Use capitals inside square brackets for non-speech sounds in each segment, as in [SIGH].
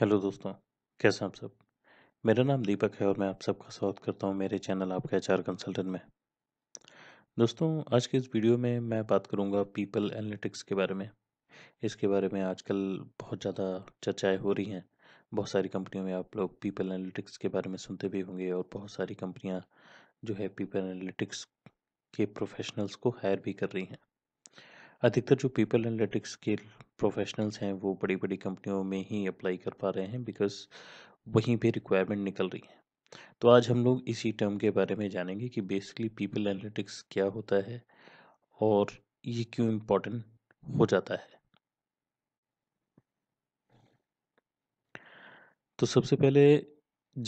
hello दोस्तों कैसे हैं आप सब मेरा नाम दीपक है और मैं आप सबका स्वागत करता हूं मेरे चैनल आपका एच कंसल्टेंट में दोस्तों आज के इस वीडियो में मैं बात करूंगा पीपल एनालिटिक्स के बारे में इसके बारे में आजकल बहुत ज़्यादा चर्चाएं हो रही हैं बहुत सारी कंपनियों में आप लोग पीपल एनालिटिक्स के बारे में सुनते भी होंगे और बहुत सारी कंपनियाँ जो है पीपल एनालिटिक्स के प्रोफेशनल्स को हायर भी कर रही हैं अधिकतर जो पीपल एनालिटिक्स के प्रोफेशनल्स हैं वो बड़ी बड़ी कंपनियों में ही अप्लाई कर पा रहे हैं बिकॉज वहीं पे रिक्वायरमेंट निकल रही है तो आज हम लोग इसी टर्म के बारे में जानेंगे कि बेसिकली पीपल एनालिटिक्स क्या होता है और ये क्यों इम्पोर्टेंट हो जाता है तो सबसे पहले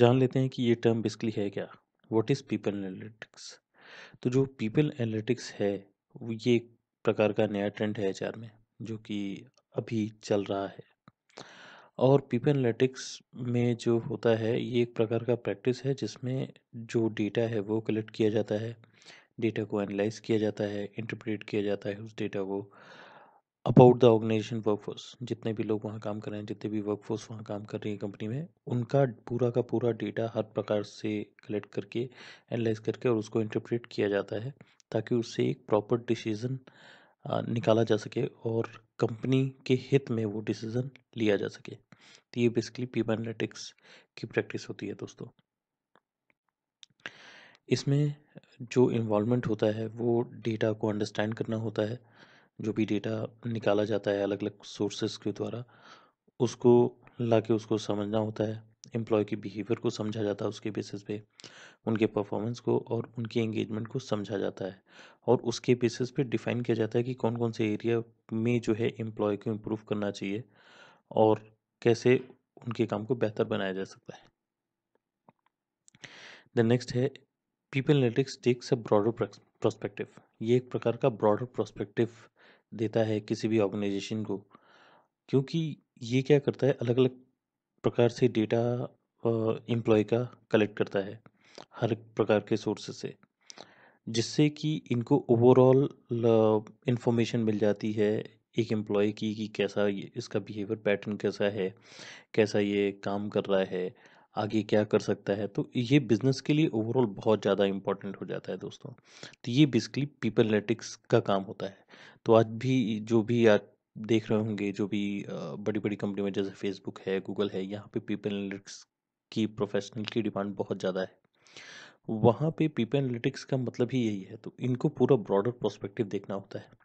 जान लेते हैं कि ये टर्म बेसिकली है क्या व्हाट इज़ पीपल एनालिटिक्स तो जो पीपल एनालिटिक्स है ये एक प्रकार का नया ट्रेंड है एच में जो कि अभी चल रहा है और पीपल एनालिटिक्स में जो होता है ये एक प्रकार का प्रैक्टिस है जिसमें जो डेटा है वो कलेक्ट किया जाता है डेटा को एनालाइज किया जाता है इंटरप्रेट किया जाता है उस डेटा को अबाउट द ऑर्गेनाइजेशन वर्कफोर्स जितने भी लोग वहाँ काम कर रहे हैं जितने भी वर्कफोर्स वहाँ काम कर रही है कंपनी में उनका पूरा का पूरा डेटा हर प्रकार से कलेक्ट करके एनालाइज करके और उसको इंटरप्रेट किया जाता है ताकि उससे एक प्रॉपर डिसीज़न निकाला जा सके और कंपनी के हित में वो डिसीज़न लिया जा सके तो ये बेसिकली पीपा एनालिटिक्स की प्रैक्टिस होती है दोस्तों इसमें जो इन्वॉल्वमेंट होता है वो डेटा को अंडरस्टैंड करना होता है जो भी डेटा निकाला जाता है अलग अलग सोर्सेज के द्वारा उसको ला के उसको समझना होता है एम्प्लॉय के बिहेवियर को समझा जाता है उसके बेसिस पे उनके परफॉर्मेंस को और उनके एंगेजमेंट को समझा जाता है और उसके बेसिस पे डिफाइन किया जाता है कि कौन कौन से एरिया में जो है एम्प्लॉय को इम्प्रूव करना चाहिए और कैसे उनके काम को बेहतर बनाया जा सकता है द नेक्स्ट है people analytics takes a broader prospective ये एक प्रकार का ब्रॉडर प्रोस्पेक्टिव देता है किसी भी ऑर्गेनाइजेशन को क्योंकि ये क्या करता है अलग अलग प्रकार से डेटा एम्प्लॉय का कलेक्ट करता है हर प्रकार के सोर्स से जिससे कि इनको ओवरऑल इंफॉर्मेशन मिल जाती है एक एम्प्लॉय की कि कैसा ये इसका बिहेवियर पैटर्न कैसा है कैसा ये काम कर रहा है आगे क्या कर सकता है तो ये बिज़नेस के लिए ओवरऑल बहुत ज़्यादा इम्पोर्टेंट हो जाता है दोस्तों तो ये बेसिकली पीपल एनालिटिक्स का काम होता है तो आज भी जो भी आज देख रहे होंगे जो भी बड़ी बड़ी कंपनी में जैसे फेसबुक है गूगल है यहाँ पे पीपल एनालिटिक्स की प्रोफेशनल की डिमांड बहुत ज़्यादा है वहाँ पे पीपल एनालिटिक्स का मतलब ही यही है तो इनको पूरा ब्रॉडर प्रोस्पेक्टिव देखना होता है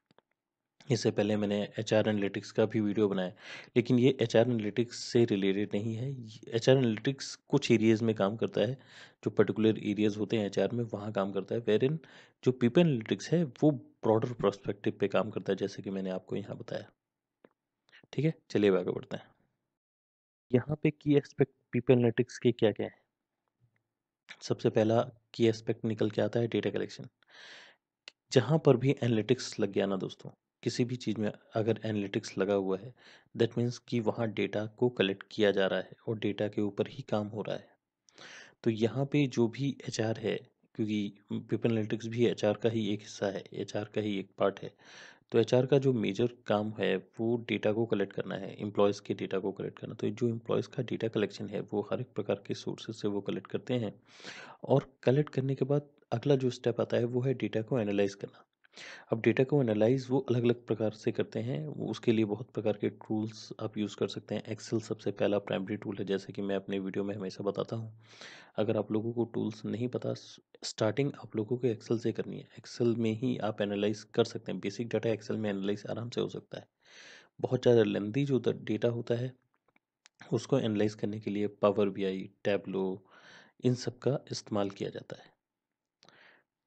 इससे पहले मैंने एच आर एनालिटिक्स का भी वीडियो बनाया लेकिन ये एच आर एनालिटिक्स से रिलेटेड नहीं है एच आर एनालिटिक्स कुछ एरियाज़ में काम करता है जो पर्टिकुलर एरियाज़ होते हैं एच आर में वहाँ काम करता है वेर इन जो पीपल एनालिटिक्स है वो ब्रॉडर प्रोस्पेक्टिव पे काम करता है जैसे कि मैंने आपको यहाँ बताया ठीक है चलिए अब आगे बढ़ते हैं यहाँ पे की एस्पेक्ट पीपल एनालिटिक्स के क्या क्या है सबसे पहला की एस्पेक्ट निकल के आता है डेटा कलेक्शन जहाँ पर भी एनालिटिक्स लग गया ना दोस्तों किसी भी चीज़ में अगर एनालिटिक्स लगा हुआ है दैट मीन्स कि वहाँ डेटा को कलेक्ट किया जा रहा है और डेटा के ऊपर ही काम हो रहा है तो यहाँ पे जो भी एच है क्योंकि पीपल एनालिटिक्स भी एच का ही एक हिस्सा है एच का ही एक पार्ट है तो एच का जो मेजर काम है वो डेटा को कलेक्ट करना है एम्प्लॉयज़ के डेटा को कलेक्ट करना तो जो एम्प्लॉयज़ का डेटा कलेक्शन है वो हर एक प्रकार के सोर्सेज से वो कलेक्ट करते हैं और कलेक्ट करने के बाद अगला जो स्टेप आता है वो है डेटा को एनालाइज करना अब डेटा को एनालाइज वो अलग अलग प्रकार से करते हैं वो उसके लिए बहुत प्रकार के टूल्स आप यूज़ कर सकते हैं एक्सेल सबसे पहला प्राइमरी टूल है जैसे कि मैं अपने वीडियो में हमेशा बताता हूँ अगर आप लोगों को टूल्स नहीं पता स्टार्टिंग आप लोगों को एक्सेल से करनी है एक्सेल में ही आप एनालाइज कर सकते हैं बेसिक डाटा एक्सेल में एनालाइज आराम से हो सकता है बहुत ज़्यादा लेंदी जो डेटा होता है उसको एनालाइज करने के लिए पावर बी आई टैबलो इन सब का इस्तेमाल किया जाता है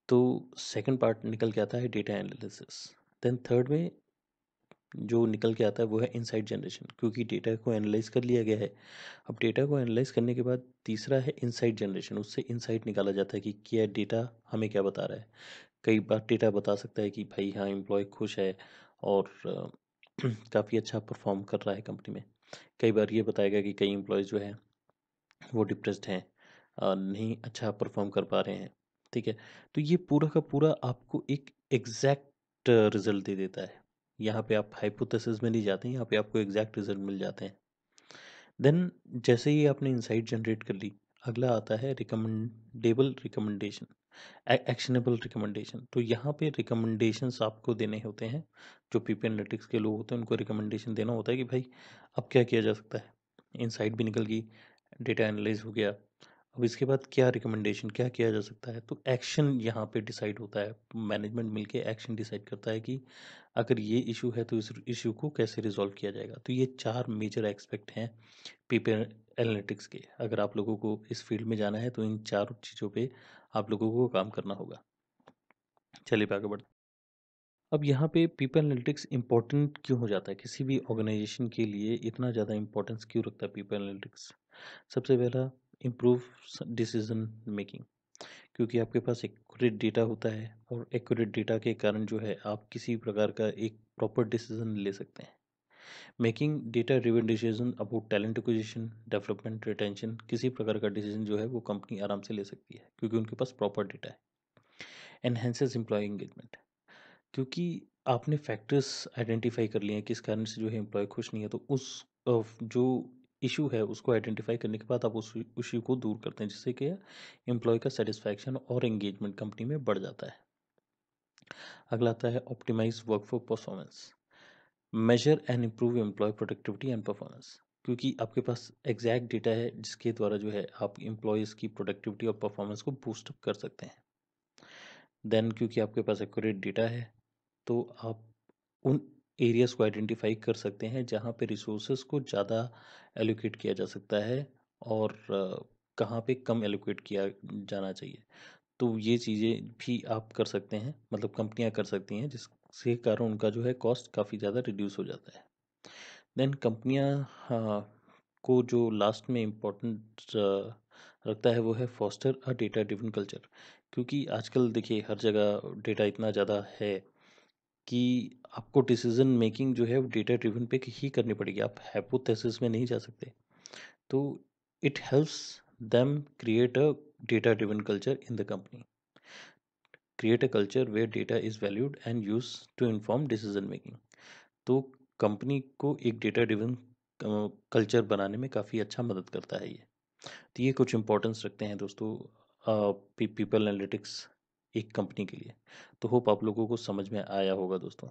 तो सेकंड पार्ट निकल के आता है डेटा एनालिसिस देन थर्ड में जो निकल के आता है वो है इनसाइट जनरेशन क्योंकि डेटा को एनालाइज कर लिया गया है अब डेटा को एनालाइज करने के बाद तीसरा है इनसाइट जनरेशन उससे इनसाइट निकाला जाता है कि क्या डेटा हमें क्या बता रहा है कई बार डेटा बता सकता है कि भाई हाँ एम्प्लॉय खुश है और [CLEARS THROAT] काफ़ी अच्छा परफॉर्म कर रहा है कंपनी में कई बार ये बताएगा कि कई एम्प्लॉयज़ जो है वो डिप्रेस्ड हैं नहीं अच्छा परफॉर्म कर पा रहे हैं ठीक है तो ये पूरा का पूरा आपको एक एग्जैक्ट रिजल्ट दे देता है यहाँ पे आप हाइपोथेसिस में नहीं जाते हैं यहाँ पे आपको एग्जैक्ट रिजल्ट मिल जाते हैं देन जैसे ही आपने इंसाइट जनरेट कर ली अगला आता है रिकमेंडेबल रिकमेंडेशन एक्शनेबल रिकमेंडेशन तो यहाँ पे रिकमेंडेशन आपको देने होते हैं जो पी पी के लोग होते हैं उनको रिकमेंडेशन देना होता है कि भाई अब क्या किया जा सकता है इनसाइट भी निकल गई डेटा एनालाइज हो गया अब इसके बाद क्या रिकमेंडेशन क्या किया जा सकता है तो एक्शन यहाँ पे डिसाइड होता है मैनेजमेंट मिलके एक्शन डिसाइड करता है कि अगर ये इशू है तो इस इशू को कैसे रिजॉल्व किया जाएगा तो ये चार मेजर एक्सपेक्ट हैं पेपर एनालिटिक्स के अगर आप लोगों को इस फील्ड में जाना है तो इन चार चीज़ों पर आप लोगों को काम करना होगा चलिए आगे बढ़ते अब यहाँ पे पीपल एनालिटिक्स इंपॉर्टेंट क्यों हो जाता है किसी भी ऑर्गेनाइजेशन के लिए इतना ज़्यादा इंपॉर्टेंस क्यों रखता है पीपल एनालिटिक्स सबसे पहला इम्प्रूव डिसीजन मेकिंग क्योंकि आपके पास एक्यूरेट डेटा होता है और एक्यूरेट डेटा के कारण जो है आप किसी प्रकार का एक प्रॉपर डिसीजन ले सकते हैं making data driven decision about talent acquisition development retention किसी प्रकार का डिसीजन जो है वो कंपनी आराम से ले सकती है क्योंकि उनके पास प्रॉपर डेटा है एनहेंसेज एम्प्लॉय एंगेजमेंट क्योंकि आपने फैक्टर्स आइडेंटिफाई कर लिए हैं किस कारण से जो है एम्प्लॉय खुश नहीं है तो उस जो इशू है उसको आइडेंटिफाई करने के बाद आप उस इशू को दूर करते हैं जिससे कि एम्प्लॉय का सेटिस्फैक्शन और एंगेजमेंट कंपनी में बढ़ जाता है अगला आता है optimise work for performance measure and improve employee productivity and performance क्योंकि आपके पास एग्जैक्ट डेटा है जिसके द्वारा जो है आप एम्प्लॉयज़ की प्रोडक्टिविटी और परफॉर्मेंस को बूस्टअप कर सकते हैं देन क्योंकि आपके पास एक्यूरेट डेटा है तो आप उन एरियाज को आइडेंटिफाई कर सकते हैं जहाँ पे रिसोर्सेज को ज़्यादा एलोकेट किया जा सकता है और कहाँ पे कम एलोकेट किया जाना चाहिए तो ये चीज़ें भी आप कर सकते हैं मतलब कंपनियाँ कर सकती हैं जिसके कारण उनका जो है कॉस्ट काफ़ी ज़्यादा रिड्यूस हो जाता है देन कंपनियाँ हाँ, को जो लास्ट में इम्पोर्टेंट रखता है वो है foster a data driven culture क्योंकि आजकल देखिए हर जगह डेटा इतना ज़्यादा है कि आपको डिसीजन मेकिंग जो है वो डेटा ड्रिवन पे ही करनी पड़ेगी आप हैपोथेसिस में नहीं जा सकते तो it helps them create a data driven culture in the company create a culture where data is valued and used to inform decision making तो कंपनी को एक डेटा ड्रिवन कल्चर बनाने में काफ़ी अच्छा मदद करता है ये तो ये कुछ इंपॉर्टेंस रखते हैं दोस्तों पीपल एनालिटिक्स एक कंपनी के लिए तो होप आप लोगों को समझ में आया होगा दोस्तों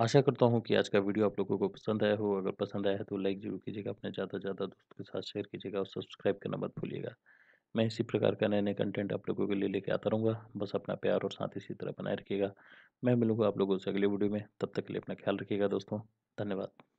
आशा करता हूँ कि आज का वीडियो आप लोगों को पसंद आया हो अगर पसंद आया है तो लाइक जरूर कीजिएगा अपने ज़्यादा से ज़्यादा दोस्तों के साथ शेयर कीजिएगा और सब्सक्राइब करना मत भूलिएगा मैं इसी प्रकार का नए नए कंटेंट आप लोगों के लिए लेके आता रहूँगा बस अपना प्यार और साथ इसी तरह बनाए रखिएगा मैं मिलूँगा आप लोगों से अगले वीडियो में तब तक के लिए अपना ख्याल रखिएगा दोस्तों धन्यवाद